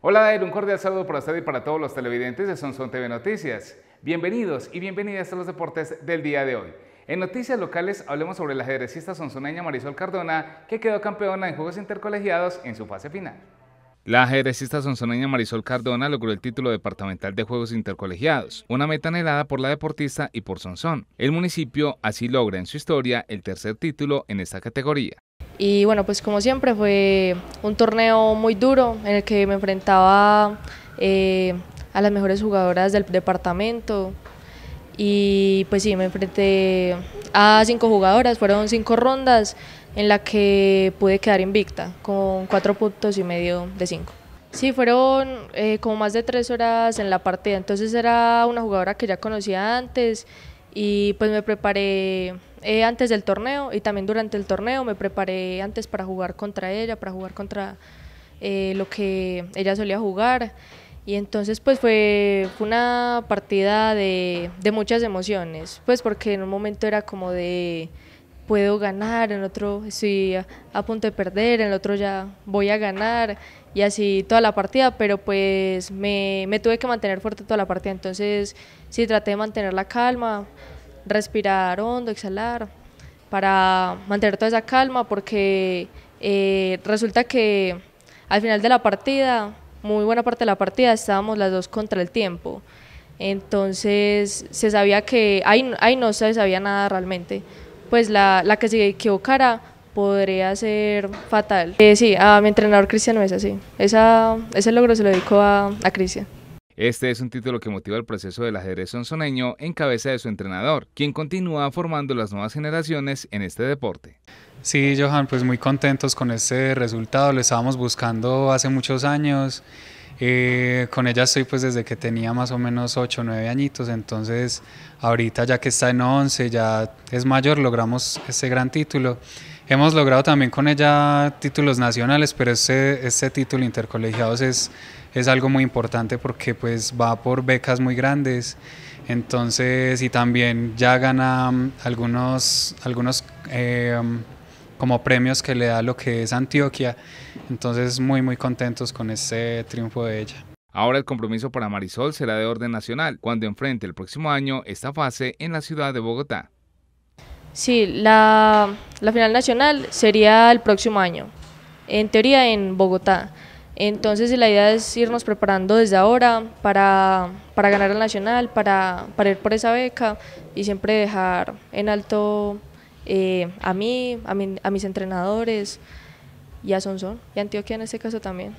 Hola, Dair, un cordial saludo para usted y para todos los televidentes de Sonson TV Noticias. Bienvenidos y bienvenidas a los deportes del día de hoy. En noticias locales hablemos sobre la ajedrecista sonsoneña Marisol Cardona, que quedó campeona en Juegos Intercolegiados en su fase final. La ajedrecista sonsoneña Marisol Cardona logró el título departamental de Juegos Intercolegiados, una meta anhelada por la deportista y por Sonson. El municipio así logra en su historia el tercer título en esta categoría. Y bueno, pues como siempre fue un torneo muy duro en el que me enfrentaba eh, a las mejores jugadoras del departamento. Y pues sí, me enfrenté a cinco jugadoras, fueron cinco rondas en las que pude quedar invicta con cuatro puntos y medio de cinco. Sí, fueron eh, como más de tres horas en la partida, entonces era una jugadora que ya conocía antes y pues me preparé eh, antes del torneo y también durante el torneo me preparé antes para jugar contra ella, para jugar contra eh, lo que ella solía jugar. Y entonces pues fue, una partida de, de, muchas emociones, pues porque en un momento era como de, puedo ganar, en otro estoy a, punto de perder, en el otro ya voy a ganar y así toda la partida, pero pues me, tuve que mantener fuerte toda la partida, entonces sí traté de mantener la calma, respirar hondo, exhalar, para mantener toda esa calma porque eh, resulta que al final de la partida, muy buena parte de la partida, estábamos las dos contra el tiempo. Entonces se sabía que ahí, ahí no se sabía nada realmente pues la, la que se equivocara podría ser fatal. Eh, sí, a mi entrenador Cristian no es así. Esa, ese logro se lo dedico a, a Cristian. Este es un título que motiva el proceso del ajedrez sonzoneño en cabeza de su entrenador, quien continúa formando las nuevas generaciones en este deporte. Sí, Johan, pues muy contentos con este resultado, lo estábamos buscando hace muchos años. Eh, con ella estoy pues desde que tenía más o menos 8 o 9 añitos, entonces ahorita ya que está en 11, ya es mayor, logramos ese gran título. Hemos logrado también con ella títulos nacionales, pero este, título intercolegiados es, es algo muy importante porque pues va por becas muy grandes. Entonces, y también ya gana mm, algunos, algunos eh, mm, como premios que le da lo que es Antioquia. Entonces muy muy contentos con ese triunfo de ella. Ahora el compromiso para Marisol será de orden nacional, cuando enfrente el próximo año esta fase en la ciudad de Bogotá. Sí, la, final nacional sería el próximo año, en teoría en Bogotá. Entonces la idea es irnos preparando desde ahora para, ganar el nacional, para, para ir por esa beca y siempre dejar en alto eh, a mí, a, a mis entrenadores y a Sonson, y Antioquia en este caso también.